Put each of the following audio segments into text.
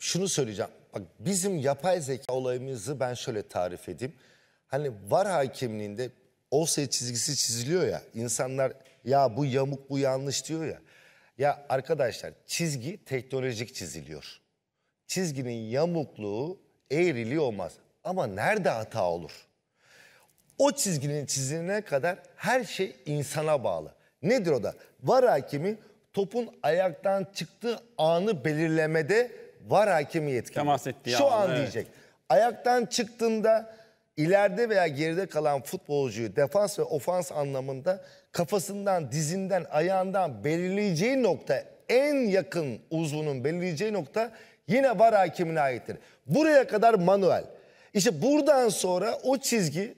şunu söyleyeceğim. Bak bizim yapay zeka olayımızı ben şöyle tarif edeyim. Hani var hakimliğinde olsa çizgisi çiziliyor ya. İnsanlar ya bu yamuk bu yanlış diyor ya. Ya arkadaşlar çizgi teknolojik çiziliyor. Çizginin yamukluğu eğriliği olmaz. Ama nerede hata olur? O çizginin çizilene kadar her şey insana bağlı. Nedir o da? Var hakimi topun ayaktan çıktığı anı belirlemede var hakemi yetkili. Şu an, an evet. diyecek. Ayaktan çıktığında ileride veya geride kalan futbolcuyu defans ve ofans anlamında kafasından, dizinden, ayağından belirleyeceği nokta en yakın uzvunun belirleyeceği nokta yine var hakimine aittir. Buraya kadar manuel. İşte buradan sonra o çizgi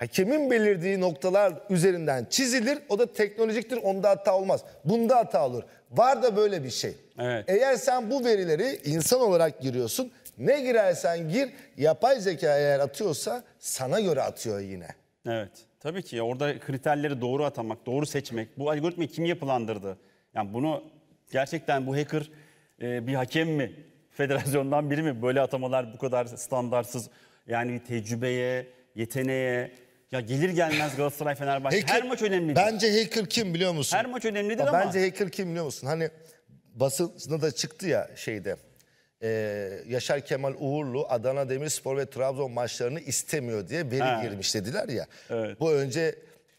hakemin belirdiği noktalar üzerinden çizilir. O da teknolojiktir. Onda hata olmaz. Bunda hata olur. Var da böyle bir şey. Evet. Eğer sen bu verileri insan olarak giriyorsun. Ne girersen gir yapay zeka eğer atıyorsa sana göre atıyor yine. Evet. Tabii ki orada kriterleri doğru atamak, doğru seçmek. Bu algoritmayı kim yapılandırdı? Yani bunu gerçekten bu hacker e, bir hakem mi? Federasyondan biri mi? Böyle atamalar bu kadar standartsız. Yani tecrübeye, yeteneğe, ya gelir gelmez Galatasaray Fenerbahçe Hacker, her maç önemli. Bence Hacker kim biliyor musun? Her maç önemlidir ama. Bence Hacker kim biliyor musun? Hani basında da çıktı ya şeyde. Ee, Yaşar Kemal Uğurlu Adana Demirspor ve Trabzon maçlarını istemiyor diye veri ha. girmiş dediler ya. Evet. Bu önce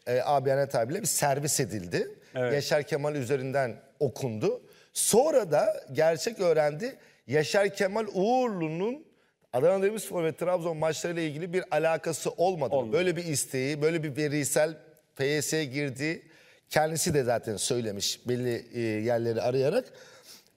e, ABN tabiyle bir servis edildi. Evet. Yaşar Kemal üzerinden okundu. Sonra da gerçek öğrendi. Yaşar Kemal Uğurlu'nun Adana Demirspor ve Trabzon maçlarıyla ilgili bir alakası olmadı. olmadı. Böyle bir isteği, böyle bir verisel PYS'ye girdi. Kendisi de zaten söylemiş belli e, yerleri arayarak.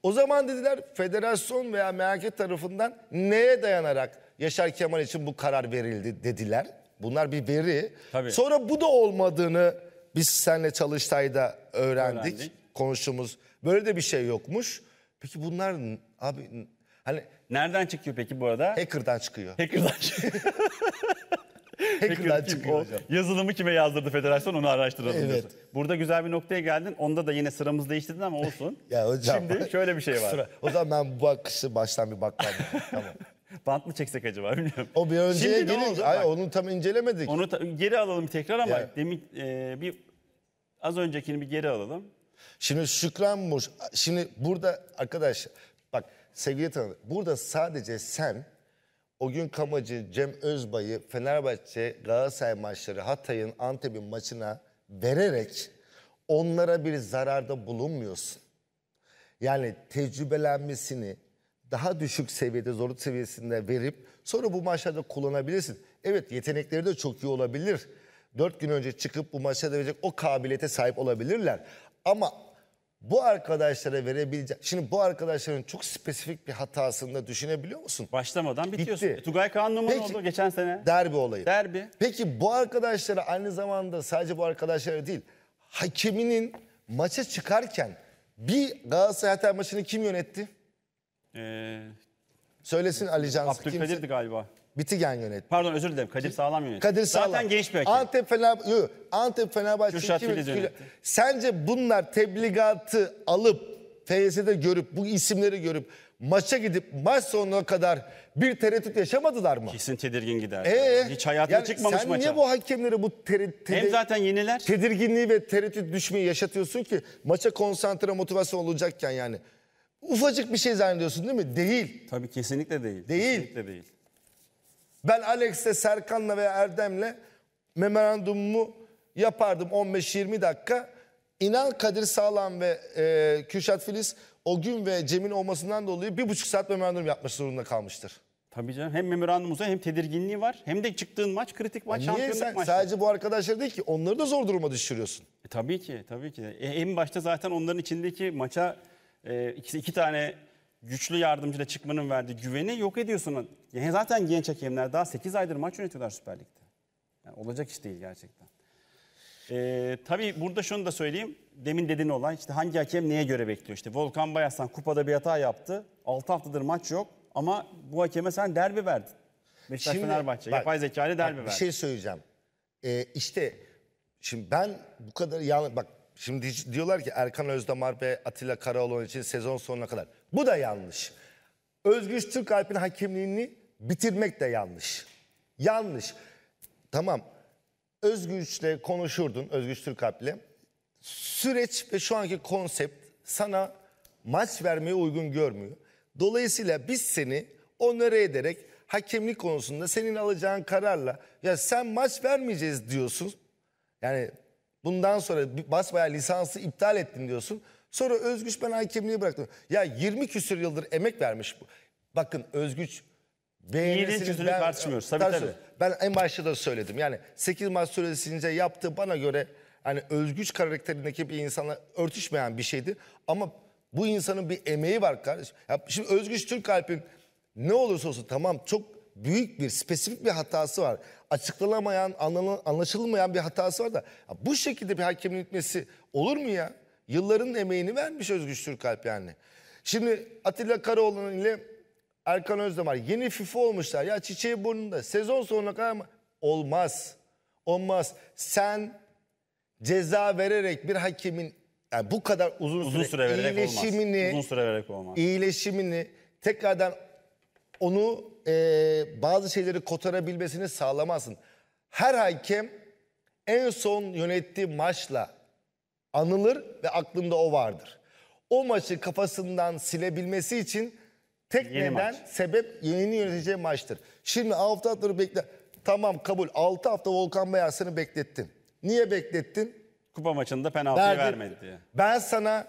O zaman dediler federasyon veya MHK tarafından neye dayanarak Yaşar Kemal için bu karar verildi dediler. Bunlar bir veri. Tabii. Sonra bu da olmadığını biz seninle Çalıştay'da öğrendik, öğrendik. konuştuğumuz. Böyle de bir şey yokmuş. Peki bunlar abi Hani Nereden çıkıyor peki bu arada? hacker'dan çıkıyor. Hacker'dan çıkıyor. Hacker'dan çıkıyor hocam. Yazılımı kime yazdırdı federasyon onu araştıralım. Evet. diyorsun. Burada güzel bir noktaya geldin. Onda da yine sıramız değiştirdin ama olsun. Ya hocam. Şimdi şöyle bir şey var. O zaman ben bu akışı baştan bir bakmam. lazım. tamam. Bant mı çeksek acaba bilmiyorum. O bir önceye Şimdi Ay, onu tam incelemedik. Onu ta- geri alalım tekrar ama Ya. demin e, bir az öncekini bir geri alalım. Şimdi Şükran Muş. Şimdi burada arkadaş Sevgili tanıdık, burada sadece sen o gün Kamacı, Cem Özbay'ı, Fenerbahçe, Galatasaray maçları, Hatay'ın, Antep'in maçına vererek onlara bir zararda bulunmuyorsun. Yani tecrübelenmesini daha düşük seviyede, zorluk seviyesinde verip sonra bu maçlarda kullanabilirsin. Evet yetenekleri de çok iyi olabilir. Dört gün önce çıkıp bu maçlarda verecek o kabiliyete sahip olabilirler. Ama bu arkadaşlara verebilecek... Şimdi bu arkadaşların çok spesifik bir hatasında düşünebiliyor musun? Başlamadan bitiyorsun. Bitti. E, Tugay Kaan Numan oldu geçen sene. Derbi olayı. Derbi. Peki bu arkadaşlara aynı zamanda sadece bu arkadaşlara değil... Hakeminin maça çıkarken bir Galatasaray maçını kim yönetti? Ee, Söylesin Ali Cansı. Abdülkadir'di galiba. Bitigen yönetti. Pardon özür dilerim Kadir Sağlam yönetti. Kadir Sağlam. Zaten genç bir hakem. Antep, Fener, yo, Antep Fenerbahçe. Kürşat Filiz yönetti. yönetti. Sence bunlar tebligatı alıp FYS'de görüp bu isimleri görüp maça gidip maç sonuna kadar bir tereddüt yaşamadılar mı? Kesin tedirgin gider. Ee, Hiç hayatına yani çıkmamış sen maça. Sen niye bu hakemlere bu tereddüt... Hem zaten yeniler. Tedirginliği ve tereddüt düşmeyi yaşatıyorsun ki maça konsantre motivasyon olacakken yani. Ufacık bir şey zannediyorsun değil mi? Değil. Tabii kesinlikle değil. Değil. Kesinlikle değil. Ben Alex'le, Serkan'la veya Erdem'le memorandumumu yapardım 15-20 dakika. İnan Kadir Sağlam ve e, Kürşat Filiz o gün ve Cem'in olmasından dolayı bir buçuk saat memorandum yapmış zorunda kalmıştır. Tabii canım hem memorandum hem tedirginliği var hem de çıktığın maç kritik maç e, Niye şampiyonluk sen, maçı. Sadece bu arkadaşları değil ki onları da zor duruma düşürüyorsun. E, tabii ki tabii ki. E, en başta zaten onların içindeki maça e, iki, iki tane güçlü yardımcıyla çıkmanın verdiği güveni yok ediyorsun. Yani zaten genç hakemler daha 8 aydır maç yönetiyorlar Süper Lig'de. Yani olacak iş değil gerçekten. Ee, tabii burada şunu da söyleyeyim. Demin dediğin olan işte hangi hakem neye göre bekliyor? İşte Volkan Bayaslan kupada bir hata yaptı. 6 haftadır maç yok ama bu hakeme sen derbi verdin. Beşiktaş şimdi, Fenerbahçe bak, yapay zekalı derbi bak, verdin. Bir şey söyleyeceğim. Ee, işte şimdi ben bu kadar yani Bak Şimdi diyorlar ki Erkan Özdamar ve Atilla Karaoğlan için sezon sonuna kadar. Bu da yanlış. Özgüç Türkalp'in hakimliğini bitirmek de yanlış. Yanlış. Tamam. Özgüç'le konuşurdun, Özgüç Türkalp'le. Süreç ve şu anki konsept sana maç vermeye uygun görmüyor. Dolayısıyla biz seni onore ederek hakemlik konusunda senin alacağın kararla ya sen maç vermeyeceğiz diyorsun. Yani Bundan sonra basbayağı lisansı iptal ettin diyorsun. Sonra Özgüç ben hakemliği bıraktım. Ya 20 küsür yıldır emek vermiş bu. Bakın Özgüç Beğenirsiniz. İyiliğin ben, tartışmıyoruz. Tabii, tabii. Ben en başta da söyledim. Yani 8 maç süresince yaptığı bana göre hani özgüç karakterindeki bir insana örtüşmeyen bir şeydi. Ama bu insanın bir emeği var kardeşim. Ya şimdi Özgüç Türk Türkalp'in ne olursa olsun tamam çok büyük bir spesifik bir hatası var. Açıklanamayan, anlaşılmayan bir hatası var da bu şekilde bir hakemin gitmesi olur mu ya? Yılların emeğini vermiş Özgüç Türkalp yani. Şimdi Atilla Karaoğlan ile Erkan Özdemir yeni FIFA olmuşlar. Ya çiçeği burnunda sezon sonuna kadar mı? Olmaz. Olmaz. Sen ceza vererek bir hakemin yani bu kadar uzun, uzun süre, süre iyileşimini, olmaz. Uzun süre vererek olmaz. iyileşimini tekrardan onu e, bazı şeyleri kotarabilmesini sağlamazsın. Her hakem en son yönettiği maçla anılır ve aklında o vardır. O maçı kafasından silebilmesi için tek yeni neden maç. sebep yeni yöneteceği maçtır. Şimdi 6 haftaları bekle. Tamam kabul. 6 hafta Volkan Beyaz beklettin. Niye beklettin? Kupa maçında penaltıyı Verdin. vermedi diye. Ben sana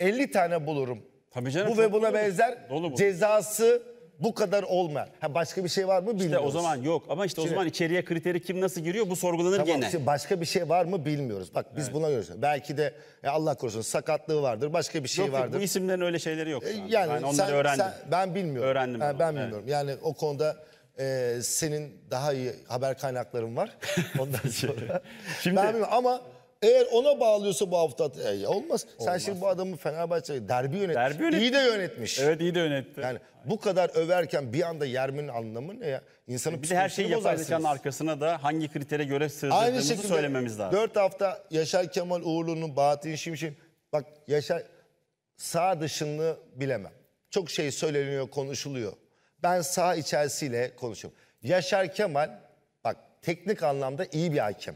50 tane bulurum. Tabii canım. Bu ve buna dolu. benzer dolu bu. cezası bu kadar olmayan. Ha başka bir şey var mı bilmiyoruz. İşte o zaman yok ama işte şimdi, o zaman içeriye kriteri kim nasıl giriyor bu sorgulanır tamam, gene. Işte başka bir şey var mı bilmiyoruz. Bak biz evet. buna görüyoruz. Belki de e, Allah korusun sakatlığı vardır başka bir şey yok, vardır. Yok bu isimlerin öyle şeyleri yok. E, yani, yani onları sen, öğrendim. Sen, ben bilmiyorum. Öğrendim. Ha, ben, ben bilmiyorum. Evet. Yani o konuda e, senin daha iyi haber kaynakların var. Ondan sonra. Şimdi, ben bilmiyorum. ama eğer ona bağlıyorsa bu hafta e, ya olmaz. Sen şimdi bu adamı Fenerbahçe derbi yönet. Derbi yönet- İyi de yönetmiş. Evet iyi de yönetti. Yani bu kadar överken bir anda yermenin anlamı ne ya? İnsanın bir de her şeyi psikolojisini yapay arkasına da hangi kritere göre Aynı sığdırdığımızı söylememiz lazım. 4 hafta Yaşar Kemal Uğurlu'nun, Bahattin Şimşek'in bak Yaşar sağ dışını bilemem. Çok şey söyleniyor, konuşuluyor. Ben sağ içerisiyle konuşuyorum. Yaşar Kemal bak teknik anlamda iyi bir hakem.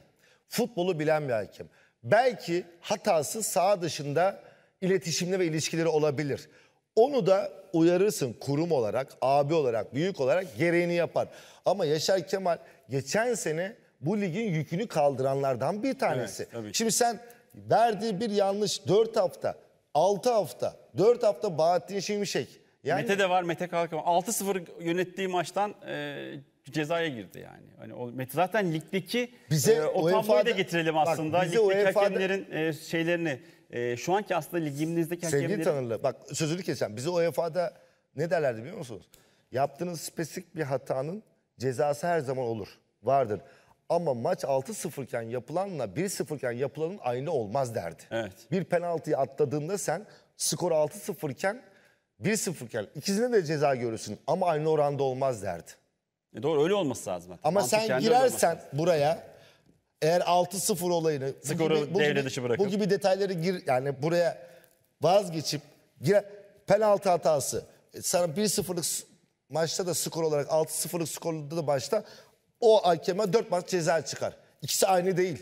Futbolu bilen bir hakim Belki hatası sağ dışında iletişimli ve ilişkileri olabilir. Onu da uyarırsın kurum olarak, abi olarak, büyük olarak gereğini yapar. Ama Yaşar Kemal geçen sene bu ligin yükünü kaldıranlardan bir tanesi. Evet, Şimdi sen verdiği bir yanlış 4 hafta, 6 hafta, 4 hafta Bahattin Şimşek. Yani... Mete de var Mete Kalkan. 6-0 yönettiği maçtan e, cezaya girdi yani. Hani o zaten ligdeki bize e, o tabloyu da getirelim aslında. Bak, ligdeki UEFA'da, hakemlerin e, şeylerini e, şu anki aslında ligimizdeki hakemlerin Sevgili Tanrılı bak sözünü keseceğim. Bize UEFA'da ne derlerdi biliyor musunuz? Yaptığınız spesifik bir hatanın cezası her zaman olur. Vardır. Ama maç 6-0 iken yapılanla 1-0 iken yapılanın aynı olmaz derdi. Evet. Bir penaltıyı atladığında sen skor 6-0 iken 1-0 iken ikisine de ceza görürsün ama aynı oranda olmaz derdi. E doğru öyle olması lazım. Zaten. Ama Mantık sen girersen buraya eğer 6-0 olayını Skoru bu gibi, bu, dışı bırakıp. bu gibi detayları gir yani buraya vazgeçip girer, penaltı hatası e, sana 1-0'lık maçta da skor olarak 6-0'lık skorda da başta, o hakeme 4 maç ceza çıkar. İkisi aynı değil.